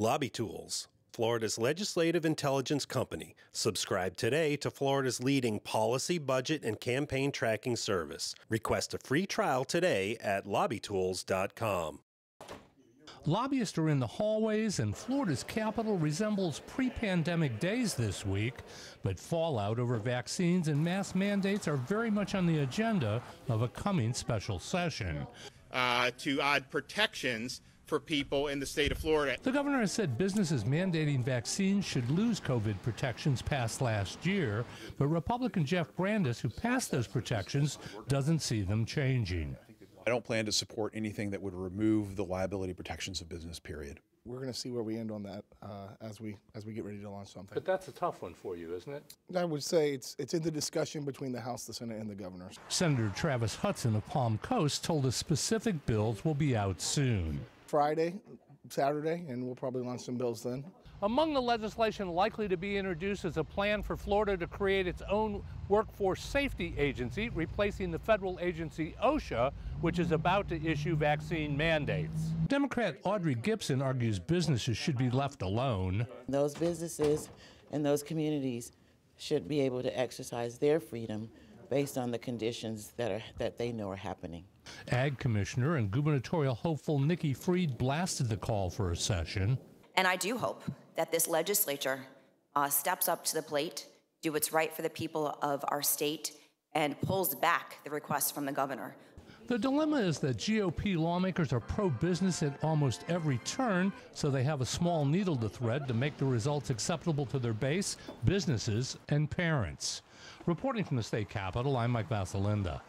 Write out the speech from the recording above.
Lobby Tools, Florida's legislative intelligence company. Subscribe today to Florida's leading policy, budget, and campaign tracking service. Request a free trial today at lobbytools.com. Lobbyists are in the hallways, and Florida's capital resembles pre pandemic days this week. But fallout over vaccines and mask mandates are very much on the agenda of a coming special session. Uh, to add protections for people in the state of Florida. The governor has said businesses mandating vaccines should lose COVID protections passed last year, but Republican Jeff Brandis, who passed those protections, doesn't see them changing. I don't plan to support anything that would remove the liability protections of business, period. We're going to see where we end on that uh, as we as we get ready to launch something. But that's a tough one for you, isn't it? I would say it's it's in the discussion between the House, the Senate, and the governors. Senator Travis Hudson of Palm Coast told us specific bills will be out soon. Friday, Saturday, and we'll probably launch some bills then. Among the legislation likely to be introduced is a plan for Florida to create its own workforce safety agency, replacing the federal agency OSHA, which is about to issue vaccine mandates. Democrat Audrey Gibson argues businesses should be left alone. Those businesses and those communities should be able to exercise their freedom based on the conditions that, are, that they know are happening. Ag Commissioner and gubernatorial hopeful Nikki Freed blasted the call for a session. And I do hope that this legislature uh, steps up to the plate, do what's right for the people of our state, and pulls back the request from the governor the dilemma is that GOP lawmakers are pro business at almost every turn, so they have a small needle to thread to make the results acceptable to their base, businesses, and parents. Reporting from the state capitol, I'm Mike Vasalinda.